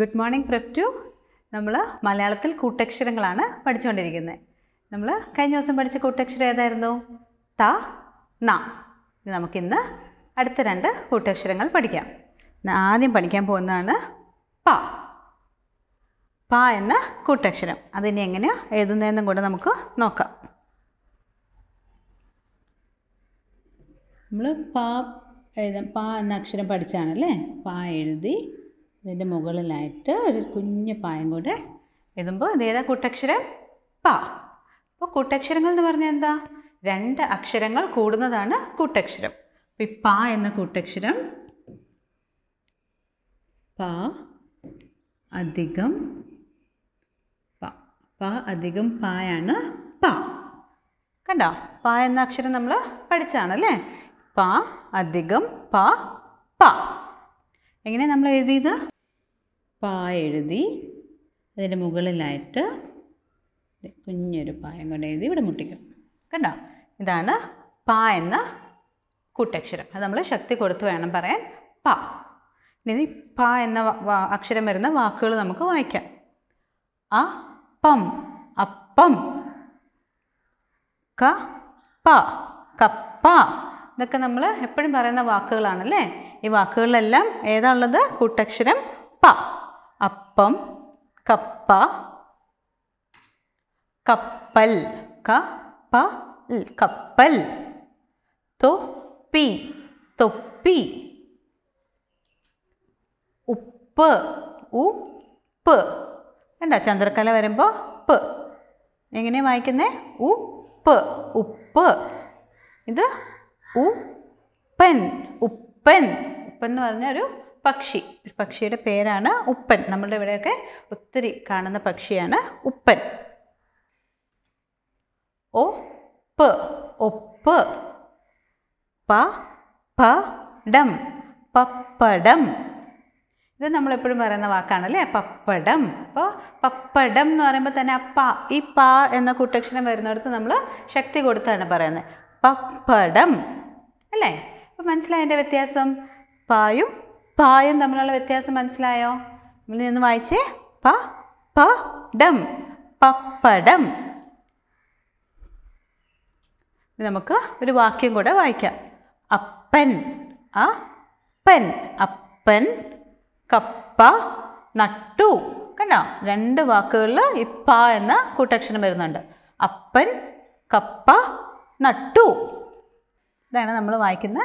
good morning prep to നമ്മൾ മലയാളത്തിൽ കൂട്ടക്ഷരങ്ങളാണ് പഠിച്ചുകൊണ്ടിരിക്കുന്നത് നമ്മൾ കഴിഞ്ഞ ദിവസം പഠിച്ച കൂട്ടക്ഷരം ഏതായിരുന്നു ത ന നമുക്കിന്ന് അടുത്ത രണ്ട് കൂട്ടക്ഷരങ്ങൾ പഠിക്കാം ആദ്യം പഠിക്കാൻ പോകുന്നതാണ് പ പ എന്ന കൂട്ടക്ഷരം അതിനെ എങ്ങനെയാണ് എഴുതുന്നതെന്നും കൂടെ നമുക്ക് നോക്കാം നമ്മൾ പ എഴുതാം പ എന്ന അക്ഷരം പഠിച്ചാണല്ലേ പ എഴുതി ഇതിൻ്റെ മുകളിലായിട്ട് ഒരു കുഞ്ഞ് പായം കൂടെ എഴുതുമ്പോൾ ഇത് ഏതാ കൂട്ടക്ഷരം പ അപ്പോൾ കൂട്ടക്ഷരങ്ങൾ എന്ന് പറഞ്ഞാൽ എന്താ രണ്ട് അക്ഷരങ്ങൾ കൂടുന്നതാണ് കൂട്ടക്ഷരം അപ്പോൾ ഈ പ എന്ന കൂട്ടക്ഷരം പ അധികം പ പ അധികം പായാണ് പ കണ്ടോ പ എന്ന അക്ഷരം നമ്മൾ പഠിച്ചാണല്ലേ പ അധികം പ പ എങ്ങനെ നമ്മൾ എഴുതിയത് പാ എഴുതി അതിൻ്റെ മുകളിലായിട്ട് കുഞ്ഞൊരു പായം കൊണ്ട് എഴുതി ഇവിടെ മുട്ടിക്കും കണ്ടോ ഇതാണ് പ എന്ന കൂട്ടക്ഷരം അത് നമ്മൾ ശക്തി കൊടുത്ത് വേണം പറയാൻ പ ഇനി പ എന്ന അക്ഷരം വരുന്ന വാക്കുകൾ നമുക്ക് വായിക്കാം അ പം അപ്പം ക പ കപ്പ ഇതൊക്കെ നമ്മൾ എപ്പോഴും പറയുന്ന വാക്കുകളാണല്ലേ ഈ വാക്കുകളിലെല്ലാം ഏതാണുള്ളത് ഉള്ളത് കൂട്ടക്ഷരം പ അപ്പം കപ്പ കപ്പൽ ക പ കപ്പൽ തൊപ്പി തൊപ്പി ഉപ്പ് ഉപ്പ് വേണ്ട ചന്ദ്രക്കല വരുമ്പോൾ പ് എങ്ങനെയാണ് വായിക്കുന്നത് ഉപ്പ് ഉപ്പ് ഇത് ഉപ്പൻ ഉപ്പ് ഉപ്പൻ ഉപ്പൻ എന്ന് പറഞ്ഞ ഒരു പക്ഷി ഒരു പക്ഷിയുടെ പേരാണ് ഉപ്പൻ നമ്മളുടെ ഇവിടെയൊക്കെ ഒത്തിരി കാണുന്ന പക്ഷിയാണ് ഉപ്പൻ ഒ പ ഒപ്പ് പ പ ഡം പപ്പടം ഇത് നമ്മളെപ്പോഴും പറയുന്ന വാക്കാണല്ലേ പപ്പടം അപ്പോൾ പപ്പടം എന്ന് പറയുമ്പോൾ തന്നെ ആ പ ഈ പ എന്ന കൂട്ടക്ഷരം വരുന്നിടത്ത് നമ്മൾ ശക്തി കൊടുത്താണ് പറയുന്നത് പപ്പടം അല്ലേ അപ്പം മനസ്സിലായ എൻ്റെ വ്യത്യാസം പായും പായും തമ്മിലുള്ള വ്യത്യാസം മനസ്സിലായോ നമ്മൾ നിന്ന് വായിച്ചേ പ പ ഡം പപ്പടം നമുക്ക് ഒരു വാക്യം കൂടെ വായിക്കാം അപ്പൻ അപ്പൻ അപ്പൻ കപ്പ നട്ടു കണ്ടോ രണ്ട് വാക്കുകളിൽ ഇപ്പ എന്ന കൂട്ടക്ഷരം വരുന്നുണ്ട് അപ്പൻ കപ്പ നട്ടു ഇതാണ് നമ്മൾ വായിക്കുന്ന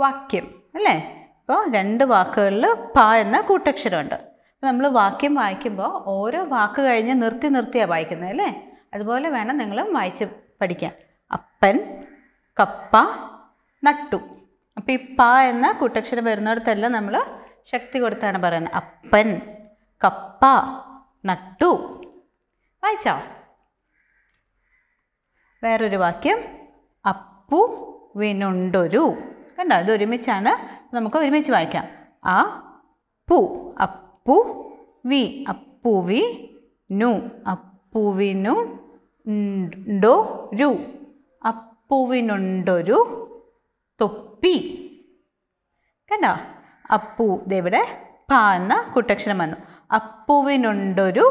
വാക്യം അല്ലേ ഇപ്പോൾ രണ്ട് വാക്കുകളിൽ പ എന്ന കൂട്ടക്ഷരമുണ്ട് അപ്പോൾ നമ്മൾ വാക്യം വായിക്കുമ്പോൾ ഓരോ വാക്ക് കഴിഞ്ഞ് നിർത്തി നിർത്തിയാണ് വായിക്കുന്നത് അല്ലേ അതുപോലെ വേണം നിങ്ങൾ വായിച്ച് പഠിക്കാൻ അപ്പൻ കപ്പ നട്ടു അപ്പോൾ ഈ പ എന്ന കൂട്ടക്ഷരം വരുന്നിടത്തെല്ലാം നമ്മൾ ശക്തി കൊടുത്താണ് പറയുന്നത് അപ്പൻ കപ്പ നട്ടു വായിച്ചോ വേറൊരു വാക്യം അപ്പു വിനുണ്ടൊരു കണ്ടോ ഇത് ഒരുമിച്ചാണ് നമുക്ക് ഒരുമിച്ച് വായിക്കാം അ പു അപ്പു വി അപ്പു വി നു അപ്പുവിനു ഡോ രു അപ്പുവിനുണ്ടൊരു തൊപ്പി കണ്ടോ അപ്പു ഇതെവിടെ പ എന്ന കൂട്ടക്ഷരം വന്നു അപ്പുവിനുണ്ടൊരു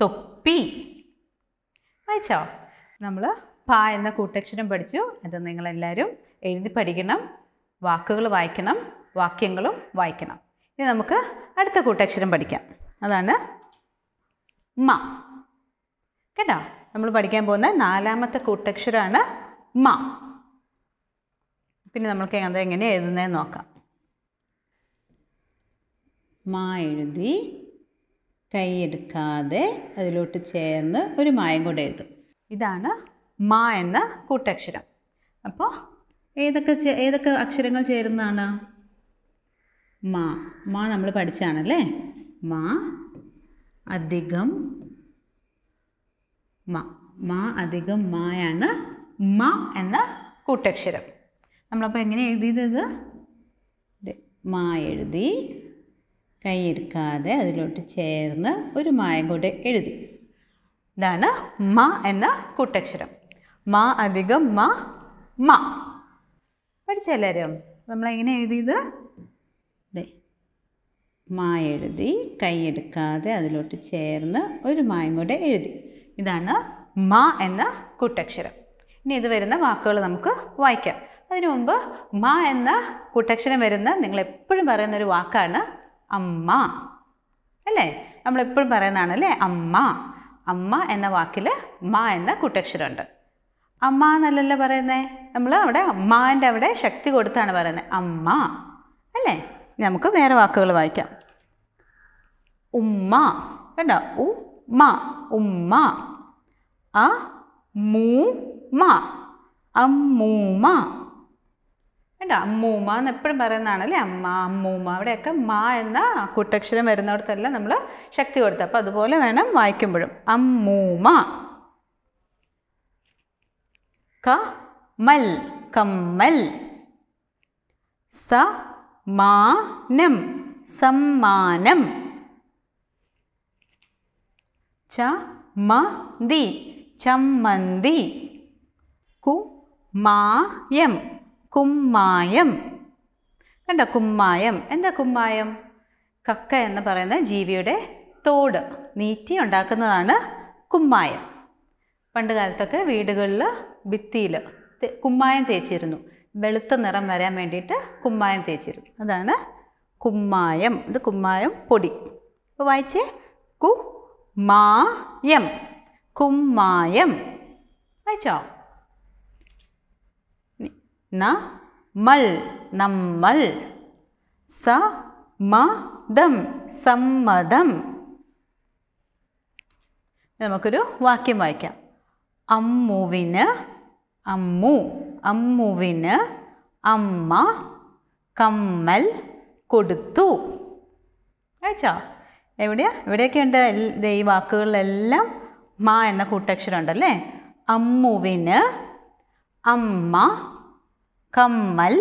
തൊപ്പി വായിച്ചോ നമ്മൾ പ എന്ന കൂട്ടക്ഷരം പഠിച്ചു അത് നിങ്ങളെല്ലാവരും എഴുതി പഠിക്കണം വാക്കുകൾ വായിക്കണം വാക്യങ്ങളും വായിക്കണം ഇനി നമുക്ക് അടുത്ത കൂട്ടക്ഷരം പഠിക്കാം അതാണ് മ കേട്ടോ നമ്മൾ പഠിക്കാൻ പോകുന്ന നാലാമത്തെ കൂട്ടക്ഷരമാണ് മ പിന്നെ നമ്മൾക്ക് അത് എങ്ങനെ എഴുതുന്നതെന്ന് നോക്കാം മ എഴുതി കൈയെടുക്കാതെ അതിലോട്ട് ചേർന്ന് ഒരു മായം കൂടെ എഴുതും ഇതാണ് മ എന്ന കൂട്ടക്ഷരം അപ്പോൾ ഏതൊക്കെ ഏതൊക്കെ അക്ഷരങ്ങൾ ചേരുന്നതാണ് മാ മാ നമ്മൾ പഠിച്ചാണല്ലേ മാ അധികം മ മാ അധികം മായാണ് മ എന്ന കൂട്ടക്ഷരം നമ്മളപ്പോൾ എങ്ങനെ എഴുതിയത് മാ എഴുതി കൈയെടുക്കാതെ അതിലോട്ട് ചേർന്ന് ഒരു മായം കൂടെ എഴുതി ഇതാണ് മ എന്ന കൂട്ടക്ഷരം മാ അധികം മ മ പഠിച്ചല്ലാരും എങ്ങനെ എഴുതിയത് അതെ മാ എഴുതി കൈ എടുക്കാതെ അതിലോട്ട് ചേർന്ന് ഒരു മായും കൂടെ എഴുതി ഇതാണ് മാ എന്ന കൂട്ടക്ഷരം ഇനി ഇത് വരുന്ന വാക്കുകൾ നമുക്ക് വായിക്കാം അതിനു മുമ്പ് മാ എന്ന കൂട്ടക്ഷരം വരുന്ന നിങ്ങൾ എപ്പോഴും പറയുന്ന ഒരു വാക്കാണ് അമ്മ അല്ലേ നമ്മളെപ്പോഴും പറയുന്നതാണ് അല്ലേ അമ്മ അമ്മ എന്ന വാക്കിൽ മാ എന്ന കൂട്ടക്ഷരമുണ്ട് അമ്മ എന്നല്ലല്ലോ പറയുന്നത് നമ്മൾ അവിടെ അമ്മാൻ്റെ അവിടെ ശക്തി കൊടുത്താണ് പറയുന്നത് അമ്മ അല്ലേ നമുക്ക് വേറെ വാക്കുകൾ വായിക്കാം ഉമ്മ കണ്ടോ ഉമ്മ ഉമ്മ അ മൂമ അമ്മൂമ കണ്ടോ അമ്മൂമ്മ എന്ന് എപ്പോഴും പറയുന്നതാണ് അല്ലേ അമ്മ അമ്മൂമ്മ അവിടെയൊക്കെ മ എന്ന കൂട്ടക്ഷരം വരുന്നിടത്തെല്ലാം നമ്മൾ ശക്തി കൊടുത്തു അപ്പോൾ അതുപോലെ വേണം വായിക്കുമ്പോഴും അമ്മൂമ്മ ക മൽ കമ്മൽ സ മാനം സമ്മാനം ച മന്തി ചമ്മന്തി കു മായം കുമ്മായം കണ്ട കുമ്മായം എന്താ കുമ്മായം കക്ക എന്ന് പറയുന്ന ജീവിയുടെ തോട് നീറ്റി ഉണ്ടാക്കുന്നതാണ് കുമ്മായം പണ്ട് കാലത്തൊക്കെ വീടുകളിൽ ഭിത്തിയിൽ കുമ്മായം തേച്ചിരുന്നു വെളുത്ത നിറം വരാൻ വേണ്ടിയിട്ട് കുമ്മായം തേച്ചിരുന്നു അതാണ് കുമ്മായം ഇത് കുമ്മായം പൊടി അപ്പോൾ വായിച്ചേ കു മായം കുമ്മായം വായിച്ചോ ന മൽ നമ്മൽ സ മതം സമ്മതം നമുക്കൊരു വാക്യം വായിക്കാം അമ്മുവിന് അമ്മു അമ്മുവിന് അമ്മ കമ്മൽ കൊടുത്തു അയച്ചോ എവിടെയാ ഉണ്ട് ഈ വാക്കുകളിലെല്ലാം മാ എന്ന കൂട്ടക്ഷരം ഉണ്ടല്ലേ അമ്മുവിന് അമ്മ കമ്മൽ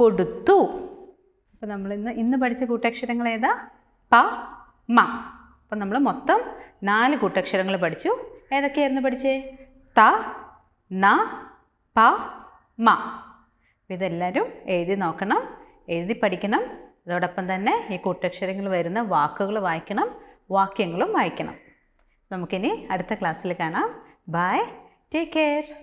കൊടുത്തു അപ്പോൾ നമ്മൾ ഇന്ന് ഇന്ന് പഠിച്ച കൂട്ടക്ഷരങ്ങൾ ഏതാ പ മ അപ്പം നമ്മൾ മൊത്തം നാല് കൂട്ടക്ഷരങ്ങൾ പഠിച്ചു ഏതൊക്കെയായിരുന്നു പഠിച്ചേ ത ന പ മ ഇതെല്ലാവരും എഴുതി നോക്കണം എഴുതി പഠിക്കണം അതോടൊപ്പം തന്നെ ഈ കൂട്ടക്ഷരങ്ങൾ വരുന്ന വാക്കുകൾ വായിക്കണം വാക്യങ്ങളും വായിക്കണം നമുക്കിനി അടുത്ത ക്ലാസ്സിൽ കാണാം ബൈ ടേക്ക് കെയർ